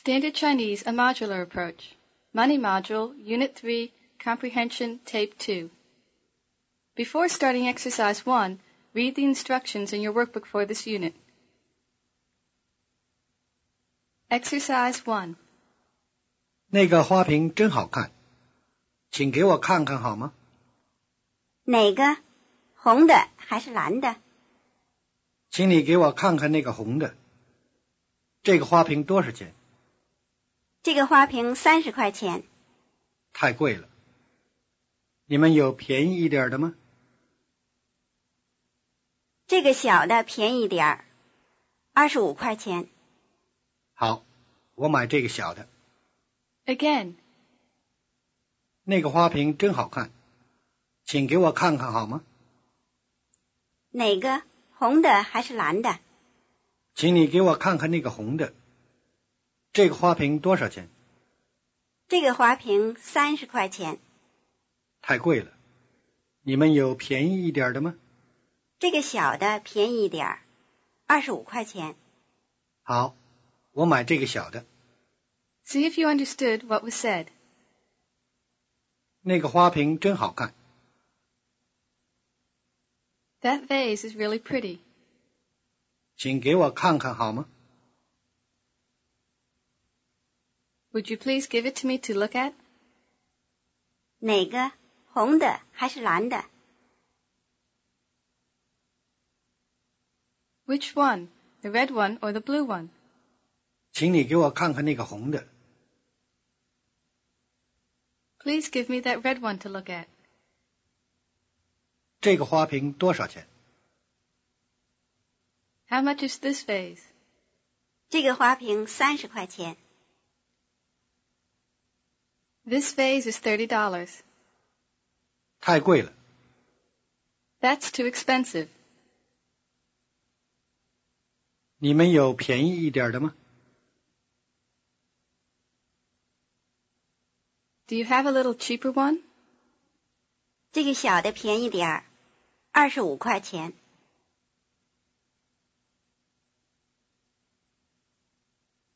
Standard Chinese, a modular approach. Money Module, Unit 3, Comprehension, Tape 2. Before starting Exercise 1, read the instructions in your workbook for this unit. Exercise 1. 那个花瓶真好看，请给我看看好吗？哪个？红的还是蓝的？请你给我看看那个红的。这个花瓶多少钱？这个花瓶三十块钱，太贵了。你们有便宜一点的吗？这个小的便宜点儿，二十五块钱。好，我买这个小的。Again，那个花瓶真好看，请给我看看好吗？哪个，红的还是蓝的？请你给我看看那个红的。这个花瓶多少钱？这个花瓶三十块钱。太贵了，你们有便宜一点的吗？这个小的便宜一点，二十五块钱。好，我买这个小的。See if you understood what was said. 那个花瓶真好看。That vase is really pretty. 请给我看看好吗？Would you please give it to me to look at? Which one? The red one or the blue one? 请你给我看看那个红的。Please give me that red one to look at. How much is this vase? 这个花瓶三十块钱。this vase is $30. 太贵了。That's too expensive. 你们有便宜一点的吗？Do you have a little cheaper one? 这个小的便宜点儿，二十五块钱。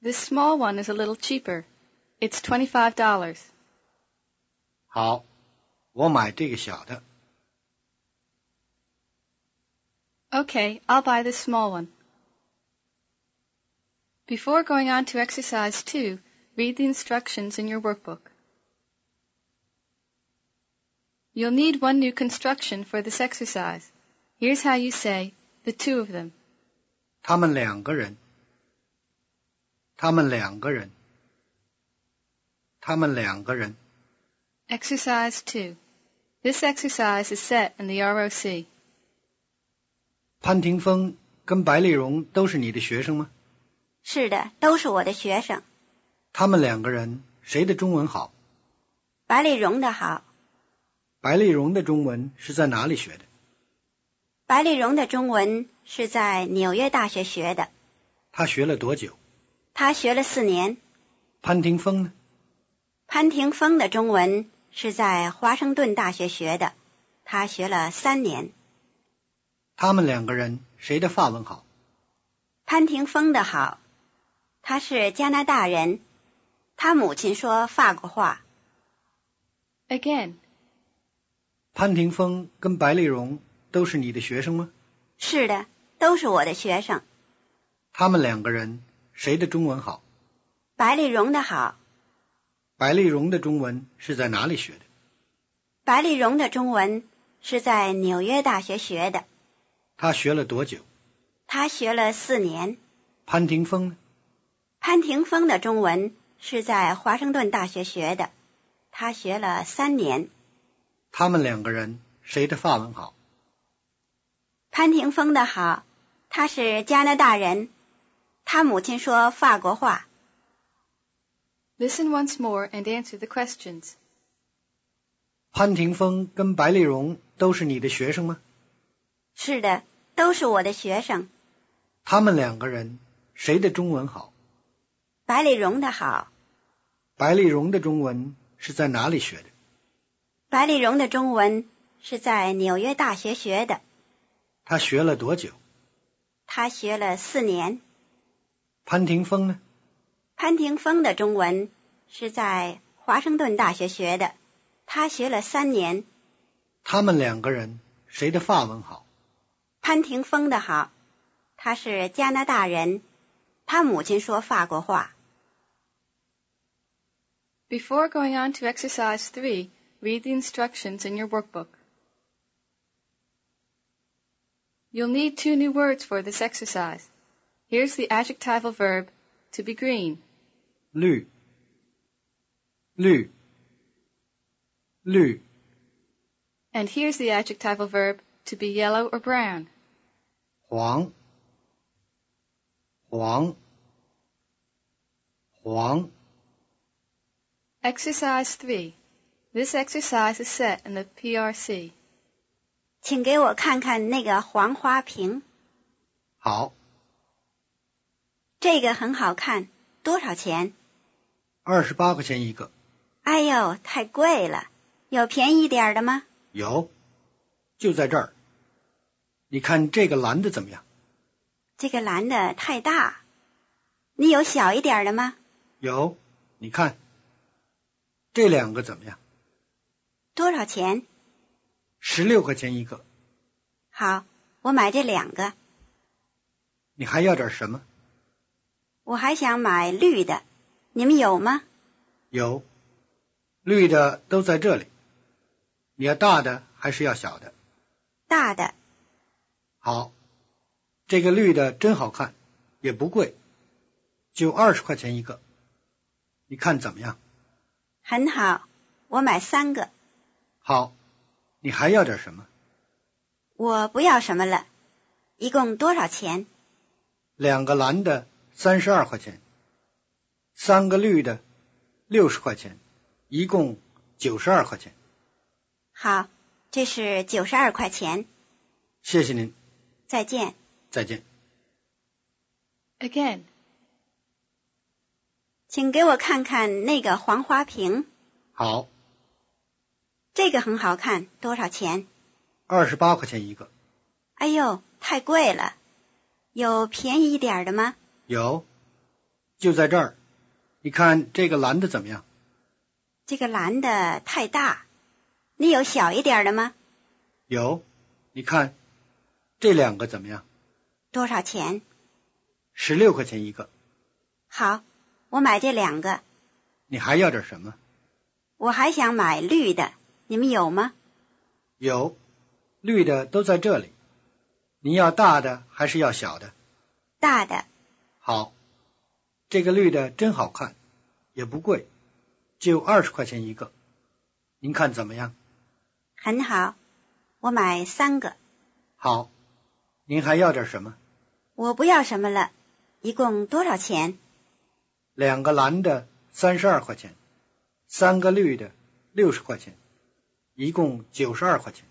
This small one is a little cheaper. It's $25. 好，我买这个小的。Okay, I'll buy the small one. Before going on to exercise 2, read the instructions in your workbook. You'll need one new construction for this exercise. Here's how you say the two of them. 他们两个人。他们两个人。他们两个人。Exercise t o This exercise is set in the ROC. 潘霆锋跟白丽蓉都是你的学生吗？是的，都是我的学生。他们两个人谁的中文好？白丽蓉的好。白丽蓉的中文是在哪里学的？白丽蓉的中文是在纽约大学学的。她学了多久？她学了四年。潘霆锋呢？潘霆锋的中文。是在华盛顿大学学的，他学了三年。他们两个人谁的法文好？潘霆锋的好，他是加拿大人，他母亲说法国话。Again。潘霆锋跟白丽蓉都是你的学生吗？是的，都是我的学生。他们两个人谁的中文好？白丽蓉的好。白丽蓉的中文是在哪里学的？白丽蓉的中文是在纽约大学学的。他学了多久？他学了四年。潘霆锋呢？潘霆锋的中文是在华盛顿大学学的，他学了三年。他们两个人谁的法文好？潘霆锋的好，他是加拿大人，他母亲说法国话。Listen once more and answer the questions. 潘霆锋跟白丽蓉都是你的学生吗？是的，都是我的学生。他们两个人谁的中文好？白丽蓉的好。白丽蓉的中文是在哪里学的？白丽蓉的中文是在纽约大学学的。她学了多久？她学了四年。潘霆锋呢？潘霆锋的中文是在华盛顿大学学的，他学了三年。他们两个人谁的法文好？潘霆锋的好，他是加拿大人，他母亲说法国话。Before going on to exercise three, read the instructions in your workbook. You'll need two new words for this exercise. Here's the a d j e c t i v a l verb. To be green. Blue. And here's the adjectival verb to be yellow or brown. 黄黄黄 Exercise 3. This exercise is set in the PRC. 请给我看看那个黄花瓶。好。这个很好看，多少钱？二十八块钱一个。哎呦，太贵了！有便宜点的吗？有，就在这儿。你看这个蓝的怎么样？这个蓝的太大，你有小一点的吗？有，你看这两个怎么样？多少钱？十六块钱一个。好，我买这两个。你还要点什么？我还想买绿的，你们有吗？有，绿的都在这里。你要大的还是要小的？大的。好，这个绿的真好看，也不贵，就二十块钱一个，你看怎么样？很好，我买三个。好，你还要点什么？我不要什么了，一共多少钱？两个蓝的。三十二块钱，三个绿的六十块钱，一共九十二块钱。好，这是九十二块钱。谢谢您。再见。再见。Again，请给我看看那个黄花瓶。好。这个很好看，多少钱？二十八块钱一个。哎呦，太贵了。有便宜一点的吗？有，就在这儿。你看这个蓝的怎么样？这个蓝的太大，你有小一点的吗？有，你看这两个怎么样？多少钱？十六块钱一个。好，我买这两个。你还要点什么？我还想买绿的，你们有吗？有，绿的都在这里。你要大的还是要小的？大的。好，这个绿的真好看，也不贵，就二十块钱一个，您看怎么样？很好，我买三个。好，您还要点什么？我不要什么了，一共多少钱？两个蓝的三十二块钱，三个绿的六十块钱，一共九十二块钱。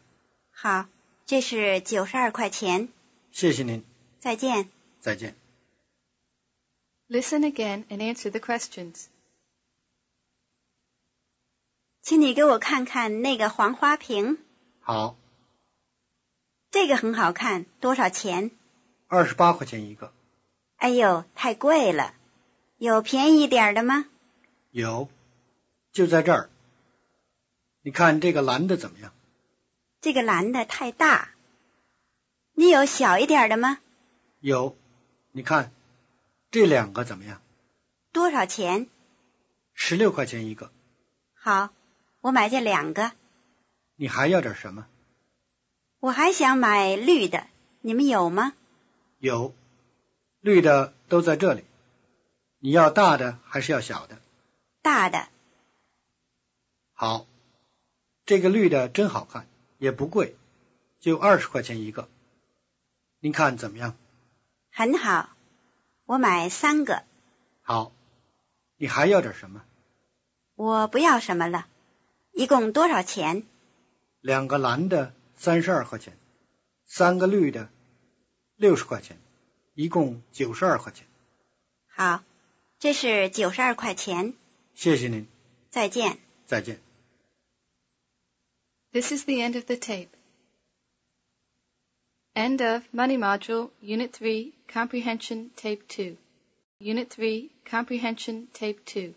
好，这是九十二块钱。谢谢您。再见。再见。Listen again and answer the questions. 请你给我看看那个黄花瓶。好。这个很好看，多少钱？二十八块钱一个。哎呦，太贵了。有便宜点的吗？有，就在这儿。你看这个蓝的怎么样？这个蓝的太大。你有小一点的吗？有，你看。这两个怎么样？多少钱？十六块钱一个。好，我买这两个。你还要点什么？我还想买绿的，你们有吗？有，绿的都在这里。你要大的还是要小的？大的。好，这个绿的真好看，也不贵，就二十块钱一个。您看怎么样？很好。我买三个，好，你还要点什么？我不要什么了，一共多少钱？两个蓝的三十二块钱，三个绿的六十块钱，一共九十二块钱。好，这是九十二块钱，谢谢您，再见，再见。This is the end of the tape. End of Money Module, Unit 3, Comprehension Tape 2. Unit 3, Comprehension Tape 2.